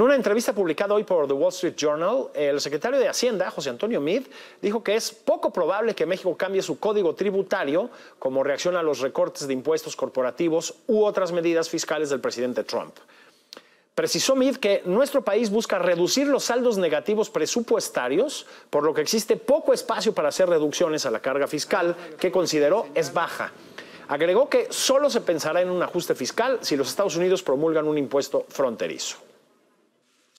En una entrevista publicada hoy por The Wall Street Journal, el secretario de Hacienda, José Antonio Meade, dijo que es poco probable que México cambie su código tributario como reacción a los recortes de impuestos corporativos u otras medidas fiscales del presidente Trump. Precisó Meade que nuestro país busca reducir los saldos negativos presupuestarios, por lo que existe poco espacio para hacer reducciones a la carga fiscal, que consideró es baja. Agregó que solo se pensará en un ajuste fiscal si los Estados Unidos promulgan un impuesto fronterizo.